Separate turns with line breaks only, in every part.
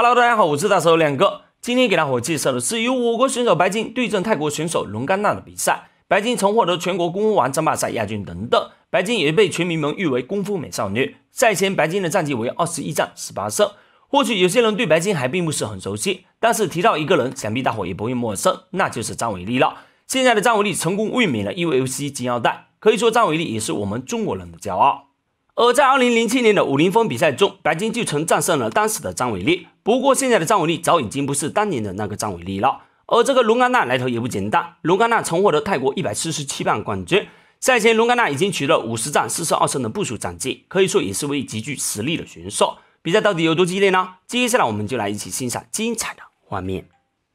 Hello，大家好，我是大手亮哥。今天给大伙介绍的是由我国选手白金对阵泰国选手龙甘娜的比赛。白金曾获得全国功夫王争霸赛亚军等等，白金也被全民们誉为功夫美少女。赛前，白金的战绩为二十一战十八胜。或许有些人对白金还并不是很熟悉，但是提到一个人，想必大伙也不会陌生，那就是张伟丽了。现在的张伟丽成功卫冕了 UFC 金腰带，可以说张伟丽也是我们中国人的骄傲。而在二零零七年的武林风比赛中，白金就曾战胜了当时的张伟丽。不过，现在的张伟丽早已经不是当年的那个张伟丽了。而这个龙冈娜来头也不简单，龙冈娜曾获得泰国一百四十七磅冠军。赛前，龙冈娜已经取得五十战四十二胜的部署战绩，可以说也是位极具实力的选手。比赛到底有多激烈呢？接下来我们就来一起欣赏精彩的画面。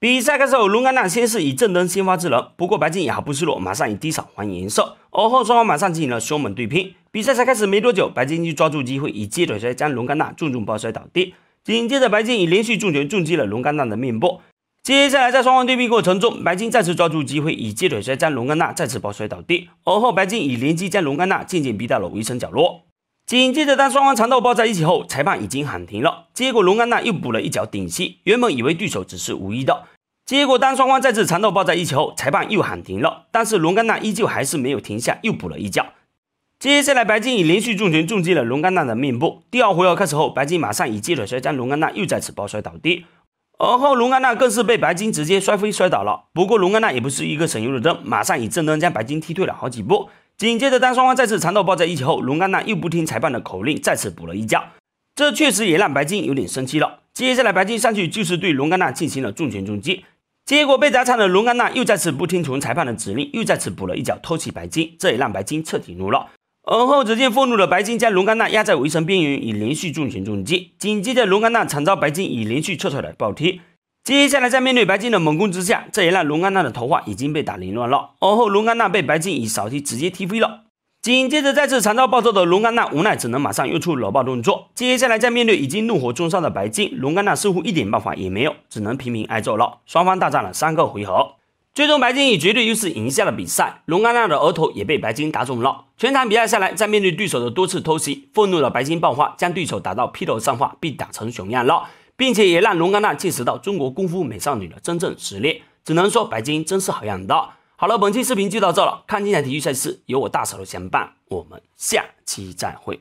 比赛开始后，龙甘娜先是以正蹬先发制人，不过白金也毫不示弱，马上以低扫还颜色。而后双方马上进行了凶猛对拼。比赛才开始没多久，白金就抓住机会以接腿摔将龙甘娜重重抱摔倒地。紧接着白金以连续重拳重击了龙甘娜的面部。接下来在双方对拼过程中，白金再次抓住机会以接腿摔将龙甘娜再次抱摔倒地。而后白金以连击将龙甘娜渐渐逼到了围城角落。紧接着当双方缠斗抱在一起后，裁判已经喊停了。结果龙甘娜又补了一脚顶膝，原本以为对手只是无意的。结果，当双方再次缠斗抱在一起后，裁判又喊停了。但是龙甘娜依旧还是没有停下，又补了一脚。接下来，白金以连续重拳重击了龙甘娜的面部。第二回合开始后，白金马上以击腿摔将龙甘娜又再次抱摔倒地。而后，龙甘娜更是被白金直接摔飞摔倒了。不过，龙甘娜也不是一个省油的灯，马上以正蹬将白金踢退了好几步。紧接着，当双方再次缠斗抱在一起后，龙甘娜又不听裁判的口令，再次补了一脚。这确实也让白金有点生气了。接下来，白金上去就是对龙甘娜进行了重拳重击。结果被砸惨的龙甘娜又再次不听从裁判的指令，又再次补了一脚偷袭白金，这也让白金彻底怒了。而后只见愤怒的白金将龙甘娜压在围城边缘，以连续重拳重击。紧接着龙甘娜惨遭白金以连续侧踹的暴踢。接下来在面对白金的猛攻之下，这也让龙甘娜的头发已经被打凌乱了。而后龙甘娜被白金以扫踢直接踢飞了。紧接着再次惨遭暴揍的龙甘娜，无奈只能马上又出老暴动作。接下来在面对已经怒火中烧的白金，龙甘娜似乎一点办法也没有，只能频频挨揍了。双方大战了三个回合，最终白金以绝对优势赢下了比赛。龙甘娜的额头也被白金打肿了。全场比赛下来，在面对对手的多次偷袭，愤怒的白金爆发，将对手打到披头散发，并打成熊样了，并且也让龙甘娜见识到中国功夫美少女的真正实力。只能说白金真是好样的。好了，本期视频就到这了。看精彩体育赛事，有我大嫂的相伴，我们下期再会。